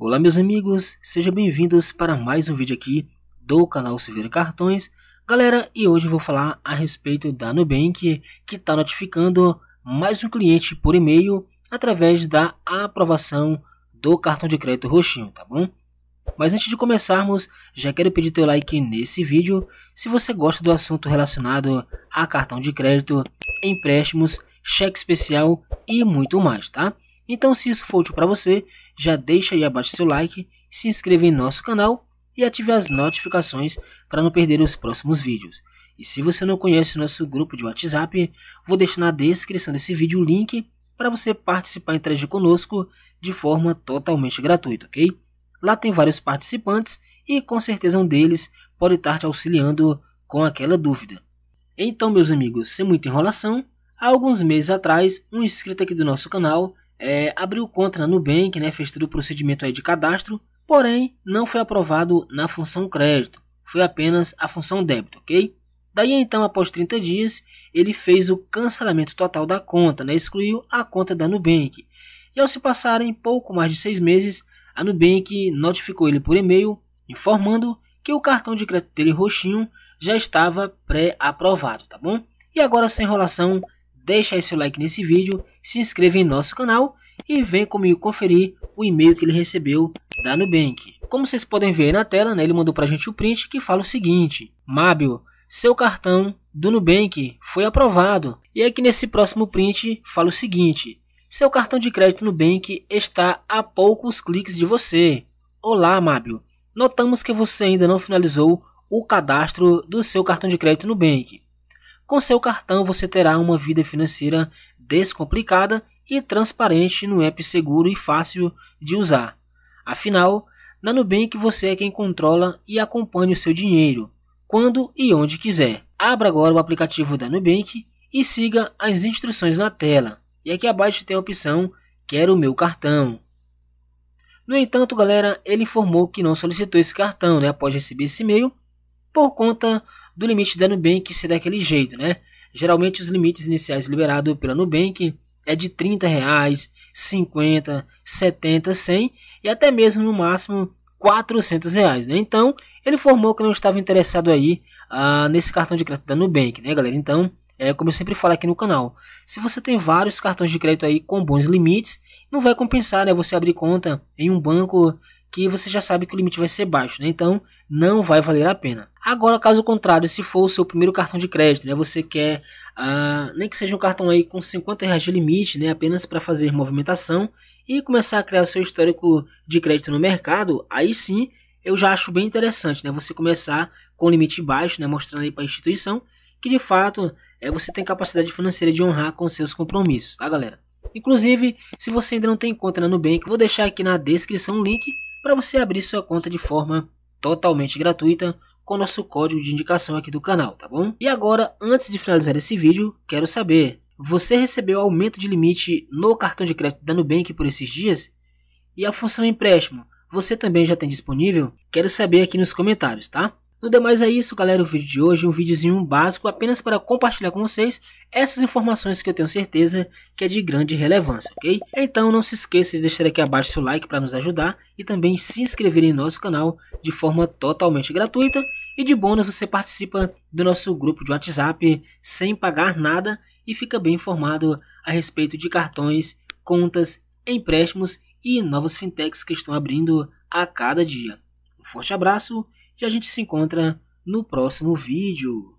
Olá meus amigos, sejam bem-vindos para mais um vídeo aqui do canal Silveira Cartões. Galera, e hoje vou falar a respeito da Nubank que está notificando mais um cliente por e-mail através da aprovação do cartão de crédito roxinho, tá bom? Mas antes de começarmos, já quero pedir teu like nesse vídeo. Se você gosta do assunto relacionado a cartão de crédito, empréstimos, cheque especial e muito mais, tá? Então se isso for útil para você, já deixa aí abaixo seu like, se inscreva em nosso canal e ative as notificações para não perder os próximos vídeos. E se você não conhece nosso grupo de WhatsApp, vou deixar na descrição desse vídeo o link para você participar e interagir conosco de forma totalmente gratuita, ok? Lá tem vários participantes e com certeza um deles pode estar te auxiliando com aquela dúvida. Então, meus amigos, sem muita enrolação, há alguns meses atrás, um inscrito aqui do nosso canal é, abriu conta na Nubank, né, fez todo o procedimento aí de cadastro, porém não foi aprovado na função crédito, foi apenas a função débito, ok? Daí então, após 30 dias, ele fez o cancelamento total da conta, né, excluiu a conta da Nubank. E ao se passarem pouco mais de seis meses, a Nubank notificou ele por e-mail, informando que o cartão de crédito dele roxinho já estava pré-aprovado, tá bom? E agora, sem enrolação, deixa aí seu like nesse vídeo se inscreva em nosso canal e vem comigo conferir o e-mail que ele recebeu da Nubank. Como vocês podem ver na tela, né, ele mandou para a gente o print que fala o seguinte, Mábio, seu cartão do Nubank foi aprovado. E aqui nesse próximo print fala o seguinte, seu cartão de crédito Nubank está a poucos cliques de você. Olá, Mábio. Notamos que você ainda não finalizou o cadastro do seu cartão de crédito Nubank. Com seu cartão, você terá uma vida financeira descomplicada e transparente no app seguro e fácil de usar. Afinal, na Nubank você é quem controla e acompanha o seu dinheiro, quando e onde quiser. Abra agora o aplicativo da Nubank e siga as instruções na tela. E aqui abaixo tem a opção Quero o meu cartão. No entanto, galera, ele informou que não solicitou esse cartão né, após receber esse e-mail por conta do limite da Nubank ser daquele jeito, né? Geralmente os limites iniciais liberados pela Nubank é de 30 reais, 50, 70, 100 e até mesmo no máximo 400 reais, né? Então ele informou que não estava interessado aí ah, nesse cartão de crédito da Nubank, né, galera? Então é como eu sempre falo aqui no canal, se você tem vários cartões de crédito aí com bons limites, não vai compensar, né? Você abrir conta em um banco que você já sabe que o limite vai ser baixo, né? Então não vai valer a pena. Agora, caso contrário, se for o seu primeiro cartão de crédito, né? Você quer ah, nem que seja um cartão aí com 50 reais de limite, né? Apenas para fazer movimentação e começar a criar o seu histórico de crédito no mercado, aí sim eu já acho bem interessante, né? Você começar com limite baixo, né? Mostrando aí para a instituição que de fato é você tem capacidade financeira de honrar com seus compromissos, tá, galera? Inclusive, se você ainda não tem conta na Nubank, vou deixar aqui na descrição um link para você abrir sua conta de forma totalmente gratuita com o nosso código de indicação aqui do canal, tá bom? E agora, antes de finalizar esse vídeo, quero saber, você recebeu aumento de limite no cartão de crédito da Nubank por esses dias? E a função empréstimo, você também já tem disponível? Quero saber aqui nos comentários, tá? No demais é isso galera, o vídeo de hoje, é um videozinho básico apenas para compartilhar com vocês essas informações que eu tenho certeza que é de grande relevância, ok? Então não se esqueça de deixar aqui abaixo seu like para nos ajudar e também se inscrever em nosso canal de forma totalmente gratuita e de bônus você participa do nosso grupo de WhatsApp sem pagar nada e fica bem informado a respeito de cartões, contas, empréstimos e novas fintechs que estão abrindo a cada dia. Um forte abraço e a gente se encontra no próximo vídeo.